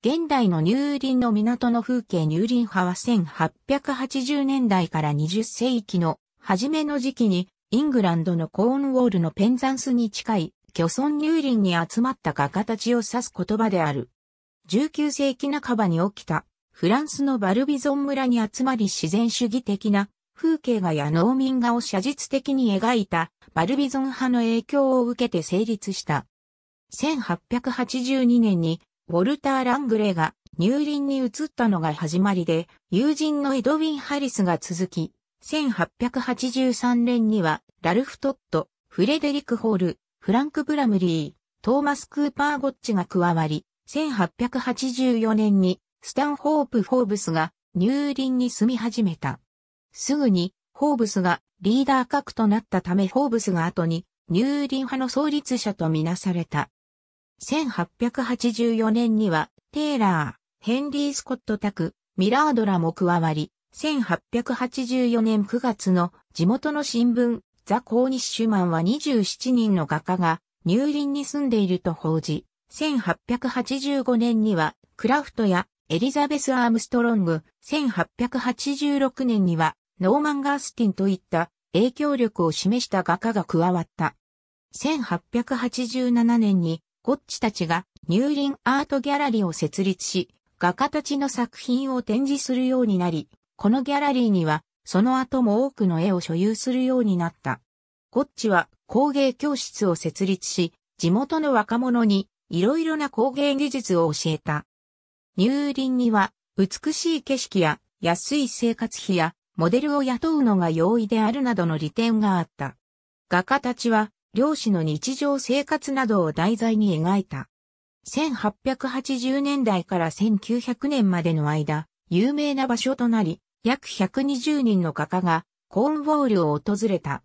現代の乳林の港の風景乳林派は1880年代から20世紀の初めの時期にイングランドのコーンウォールのペンザンスに近い巨村乳林に集まった画家たちを指す言葉である。19世紀半ばに起きたフランスのバルビゾン村に集まり自然主義的な風景画や農民画を写実的に描いたバルビゾン派の影響を受けて成立した。1882年にウォルター・ラングレーが入林に移ったのが始まりで、友人のエドウィン・ハリスが続き、1883年には、ラルフ・トット、フレデリック・ホール、フランク・ブラムリー、トーマス・クーパー・ゴッチが加わり、1884年に、スタン・ホープ・フォーブスが入林に住み始めた。すぐに、ホーブスがリーダー格となったためホーブスが後に、入林派の創立者とみなされた。1884年には、テイラー、ヘンリー・スコット・タク、ミラードラも加わり、1884年9月の地元の新聞、ザ・コーニッシュマンは27人の画家が入林に住んでいると報じ、1885年にはクラフトやエリザベス・アームストロング、1886年にはノーマン・ガースティンといった影響力を示した画家が加わった。1887年にゴッチたちが乳林アートギャラリーを設立し、画家たちの作品を展示するようになり、このギャラリーには、その後も多くの絵を所有するようになった。ゴッチは工芸教室を設立し、地元の若者にいろいろな工芸技術を教えた。乳林には美しい景色や安い生活費やモデルを雇うのが容易であるなどの利点があった。画家たちは漁師の日常生活などを題材に描いた。1880年代から1900年までの間、有名な場所となり、約120人の画家がコーンウォールを訪れた。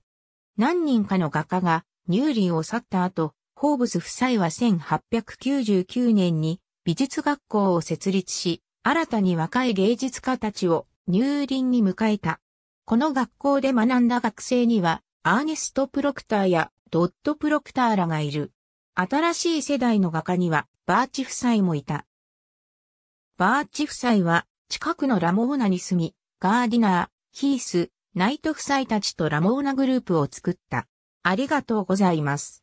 何人かの画家がニューリーを去った後、ホーブス夫妻は1899年に美術学校を設立し、新たに若い芸術家たちを入林に迎えた。この学校で学んだ学生には、アーネスト・プロクターやドット・プロクターらがいる。新しい世代の画家にはバーチ夫妻もいた。バーチ夫妻は近くのラモーナに住み、ガーディナー、ヒース、ナイト夫妻たちとラモーナグループを作った。ありがとうございます。